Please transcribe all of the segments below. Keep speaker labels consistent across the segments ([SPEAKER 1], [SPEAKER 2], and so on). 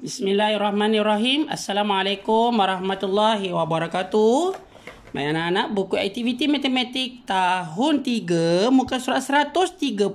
[SPEAKER 1] Bismillahirrahmanirrahim. Assalamualaikum warahmatullahi wabarakatuh. Mari anak-anak buku aktiviti matematik tahun 3 muka surat 130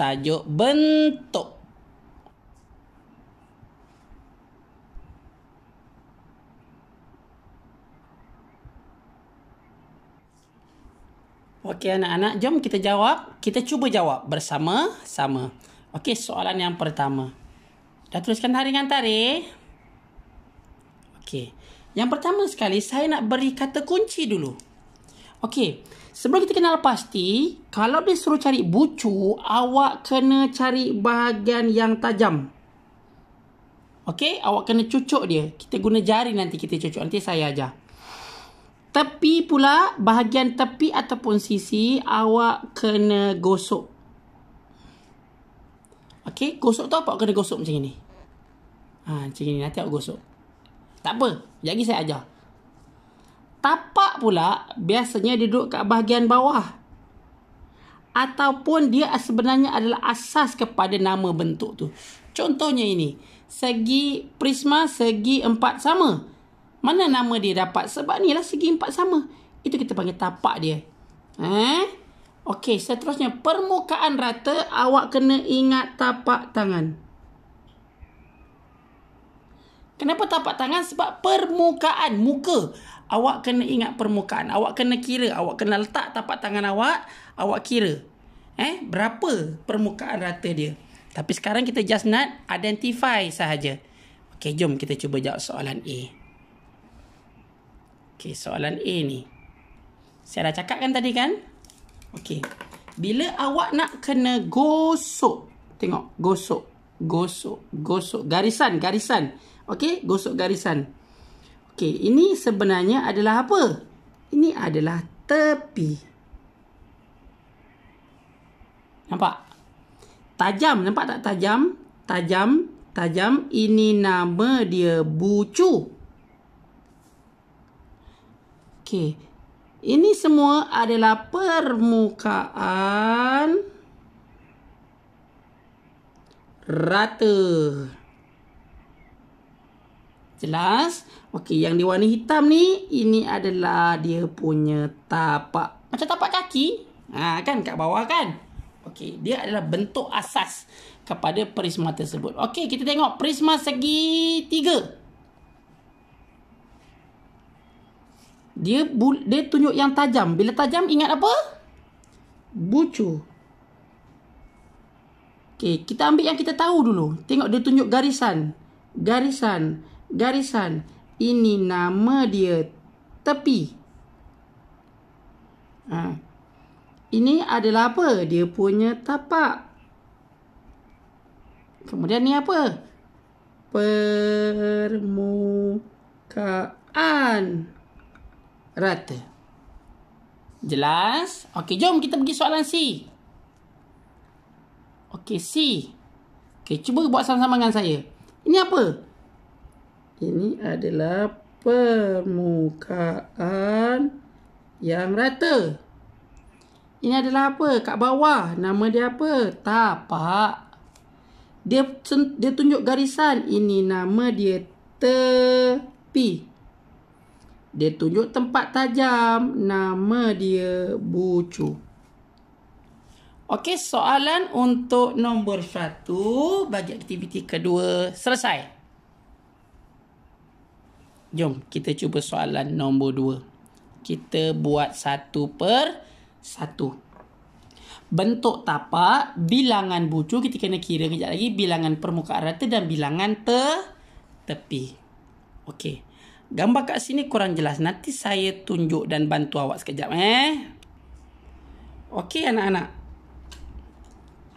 [SPEAKER 1] tajuk bentuk. Okey anak-anak, jom kita jawab. Kita cuba jawab bersama-sama. Okey, soalan yang pertama. Dah teruskan hari dengan tarik. Okey. Yang pertama sekali, saya nak beri kata kunci dulu. Okey. Sebelum kita kenal pasti, kalau dia suruh cari bucu, awak kena cari bahagian yang tajam. Okey? Awak kena cucuk dia. Kita guna jari nanti kita cucuk. Nanti saya ajar. Tepi pula, bahagian tepi ataupun sisi, awak kena gosok. Okey? Gosok tu apa? Kena gosok macam ini. Ha, macam ni nanti aku gosok. Tak apa. Sekejap lagi saya ajar. Tapak pula biasanya dia duduk kat bahagian bawah. Ataupun dia sebenarnya adalah asas kepada nama bentuk tu. Contohnya ini. Segi prisma, segi empat sama. Mana nama dia dapat? Sebab ni lah segi empat sama. Itu kita panggil tapak dia. Eh? Okey, seterusnya. Permukaan rata, awak kena ingat tapak Tangan. Kenapa tapak tangan? Sebab permukaan, muka. Awak kena ingat permukaan. Awak kena kira. Awak kena letak tapak tangan awak. Awak kira. Eh, berapa permukaan rata dia. Tapi sekarang kita just nak identify sahaja. Okey, jom kita cuba jawab soalan A. Okey, soalan A ni. Saya dah cakap kan tadi kan? Okey. Bila awak nak kena gosok. Tengok, gosok. Gosok. Gosok. Garisan, garisan. Okey, gosok garisan. Okey, ini sebenarnya adalah apa? Ini adalah tepi. Nampak? Tajam, nampak tak tajam? Tajam, tajam. Ini nama dia bucu. Okey. Ini semua adalah permukaan rata. Jelas? Okey, yang di warna hitam ni, ini adalah dia punya tapak. Macam tapak kaki. Ha, kan kat bawah kan? Okey, dia adalah bentuk asas kepada prisma tersebut. Okey, kita tengok prisma segi tiga. Dia bul- dia tunjuk yang tajam. Bila tajam, ingat apa? Bucu. Okey, kita ambil yang kita tahu dulu. Tengok dia tunjuk garisan. Garisan garisan. Ini nama dia tepi. Ha. Ini adalah apa? Dia punya tapak. Kemudian ni apa? Permukaan rata. Jelas? Okey, jom kita pergi soalan C. Okey, C. Okey, cuba buat sama-sama dengan saya. Ini apa? Apa? ini adalah permukaan yang rata. Ini adalah apa? Kat bawah. Nama dia apa? Tapak. Dia, dia tunjuk garisan. Ini nama dia tepi. Dia tunjuk tempat tajam. Nama dia bucu. Okey, soalan untuk nombor satu bagi aktiviti kedua selesai. Jom kita cuba soalan nombor dua. Kita buat satu per satu. Bentuk tapak, bilangan bucu, kita kena kira kejap lagi, bilangan permukaan rata dan bilangan te, tepi. Okey. Gambar kat sini kurang jelas. Nanti saya tunjuk dan bantu awak sekejap eh. Okey anak-anak.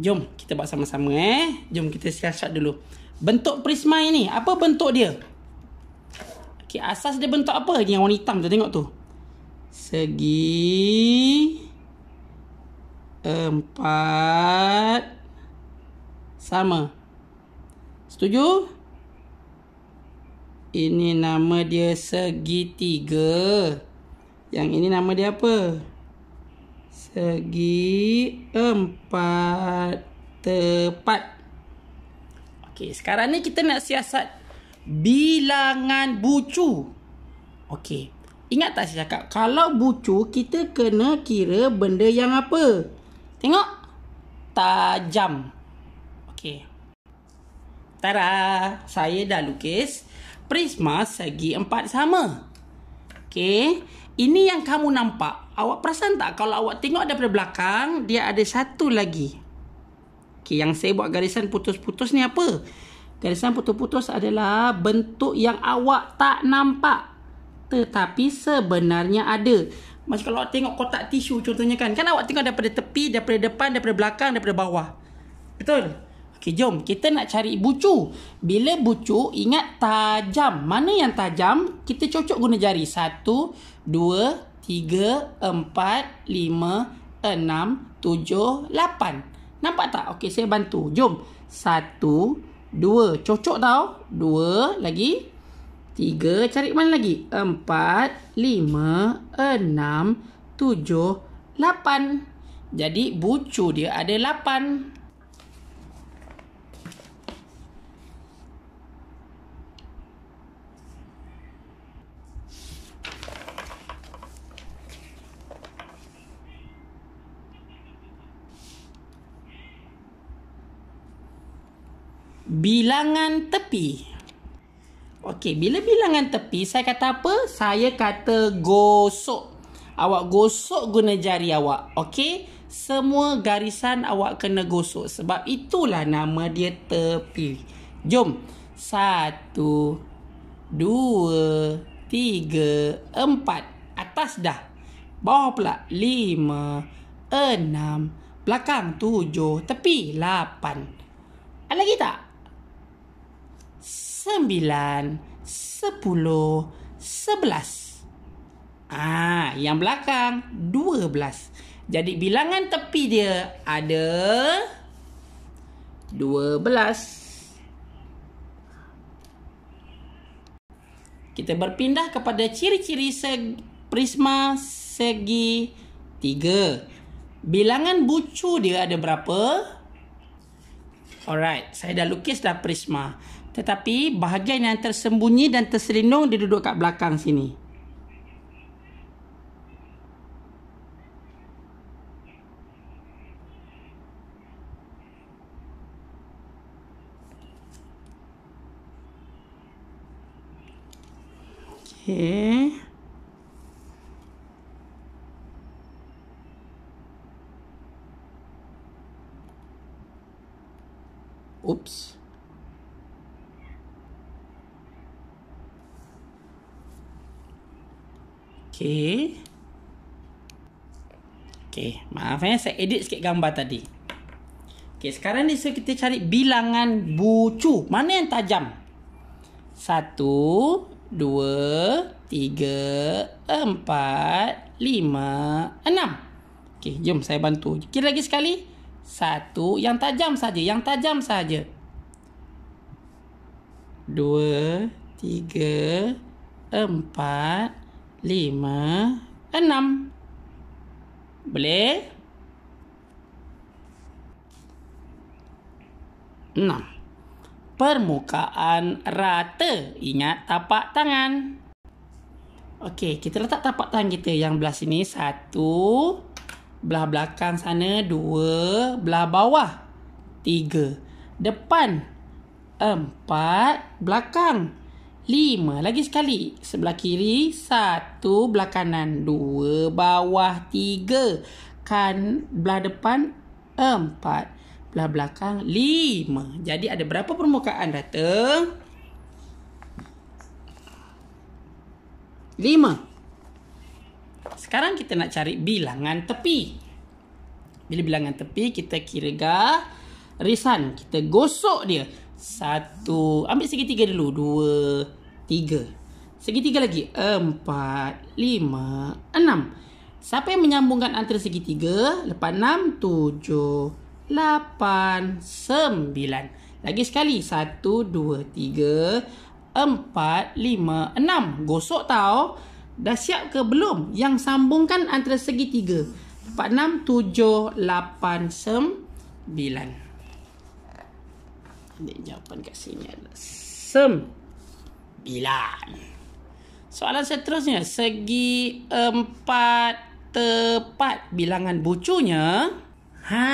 [SPEAKER 1] Jom kita buat sama-sama eh. Jom kita siasat dulu. Bentuk prisma ini, apa Bentuk dia. Okey, asas dia bentuk apa lagi yang warna hitam tu tengok tu. Segi empat sama. Setuju? Ini nama dia segitiga. Yang ini nama dia apa? Segi empat tepat. Okey, sekarang ni kita nak siasat bilangan bucu. Okey. Ingat tak saya cakap? Kalau bucu, kita kena kira benda yang apa? Tengok. Tajam. Okey. Tara, saya dah lukis prisma segi empat sama. Okey. Ini yang kamu nampak. Awak perasan tak kalau awak tengok daripada belakang, dia ada satu lagi. Okey, yang saya buat garisan putus-putus ni apa? Garisan putus-putus adalah bentuk yang awak tak nampak tetapi sebenarnya ada. Macam kalau awak tengok kotak tisu contohnya kan. Kan awak tengok daripada tepi, daripada depan, daripada belakang, daripada bawah. Betul? Okey, jom. Kita nak cari bucu. Bila bucu, ingat tajam. Mana yang tajam, kita cocok guna jari. Satu, dua, tiga, empat, lima, enam, tujuh, lapan. Nampak tak? Okey, saya bantu. Jom. Satu, dua, Dua. Cocok tau. Dua lagi. Tiga. Cari mana lagi? Empat. Lima. Enam. Tujuh. Lapan. Jadi bucu dia ada lapan. bilangan tepi. Okey, bila bilangan tepi, saya kata apa? Saya kata gosok. Awak gosok guna jari awak. Okey, semua garisan awak kena gosok. Sebab itulah nama dia tepi. Jom. Satu, dua, tiga, empat. Atas dah. Bawah pula. Lima, enam, belakang tujuh, tepi lapan. Ada lagi tak? sembilan, sepuluh, sebelas. Ah, yang belakang dua belas. Jadi bilangan tepi dia ada dua belas. Kita berpindah kepada ciri-ciri seg- prisma segi tiga. Bilangan bucu dia ada berapa? Alright, saya dah lukis dah prisma. Tetapi bahagian yang tersembunyi dan terselindung dia duduk kat belakang sini. Okay. Oops. Okay. Okay. Maaf ya. Saya edit sikit gambar tadi. Okay. Sekarang ni so kita cari bilangan bucu. Mana yang tajam? Satu. Dua. Tiga. Empat. Lima. Enam. Okay. Jom saya bantu. Kira lagi sekali. Satu. Yang tajam saja. Yang tajam saja. Dua. Tiga. Empat lima, enam. Boleh? Enam. Permukaan rata. Ingat tapak tangan. Okey, kita letak tapak tangan kita yang belah sini. Satu. Belah belakang sana. Dua. Belah bawah. Tiga. Depan. Empat. Belakang. Belakang. Lima lagi sekali. Sebelah kiri, satu. Belah kanan, dua. Bawah, tiga. Kan, belah depan, empat. Belah belakang, lima. Jadi ada berapa permukaan rata? Lima. Sekarang kita nak cari bilangan tepi. Bila bilangan tepi, kita kira garisan. Kita gosok dia. Satu Ambil segitiga dulu Dua Tiga Segitiga lagi Empat Lima Enam Siapa yang menyambungkan antara segitiga Lepas enam Tujuh Lapan Sembilan Lagi sekali Satu Dua Tiga Empat Lima Enam Gosok tau Dah siap ke belum? Yang sambungkan antara segitiga Empat Enam Tujuh Lapan Sembilan ini jawapan kat sini adalah sembilan. Soalan seterusnya, segi empat tepat bilangan bucunya. Ha,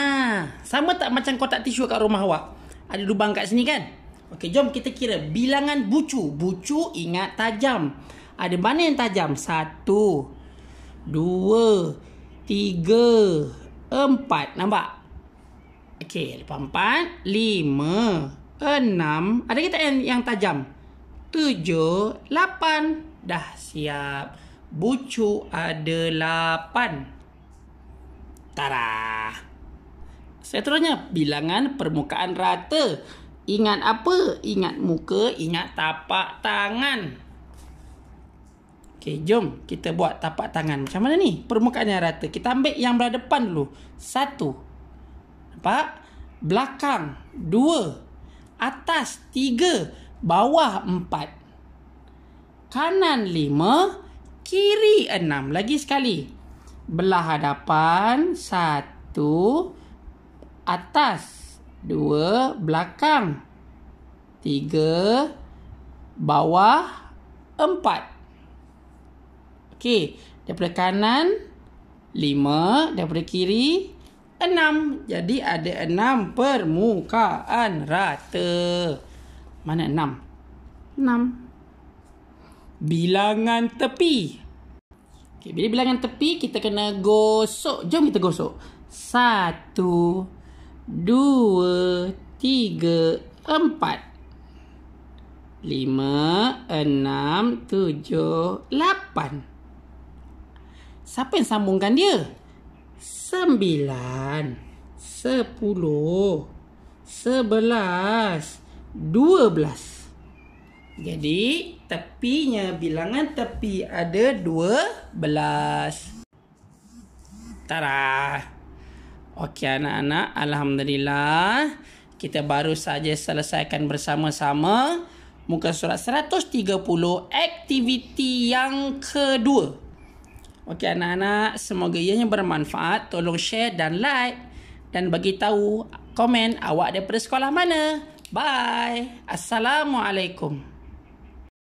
[SPEAKER 1] sama tak macam kotak tisu kat rumah awak? Ada lubang kat sini kan? Okey, jom kita kira bilangan bucu. Bucu ingat tajam. Ada mana yang tajam? Satu, dua, tiga, empat. Nampak? Okey, lepas empat, lima, enam. Ada kita yang, yang tajam. Tujuh, lapan. Dah siap. Bucu ada lapan. Tara. Seterusnya, bilangan permukaan rata. Ingat apa? Ingat muka, ingat tapak tangan. Okey, jom kita buat tapak tangan. Macam mana ni? Permukaannya rata. Kita ambil yang berada depan dulu. Satu. Satu empat, belakang dua, atas tiga, bawah empat, kanan lima, kiri enam. Lagi sekali. Belah hadapan satu, atas dua, belakang tiga, bawah empat. Okey, daripada kanan lima, daripada kiri enam. Jadi ada enam permukaan rata. Mana enam? Enam. Bilangan tepi. Okay, bila bilangan tepi, kita kena gosok. Jom kita gosok. Satu, dua, tiga, empat. Lima, enam, tujuh, lapan. Siapa yang sambungkan dia? Dia sembilan, sepuluh, sebelas, dua belas. Jadi, tepinya, bilangan tepi ada dua belas. Tara. Okey anak-anak, Alhamdulillah. Kita baru saja selesaikan bersama-sama muka surat 130 aktiviti yang kedua. Okey anak-anak, semoga ianya bermanfaat. Tolong share dan like dan bagi tahu komen awak daripada sekolah mana. Bye. Assalamualaikum.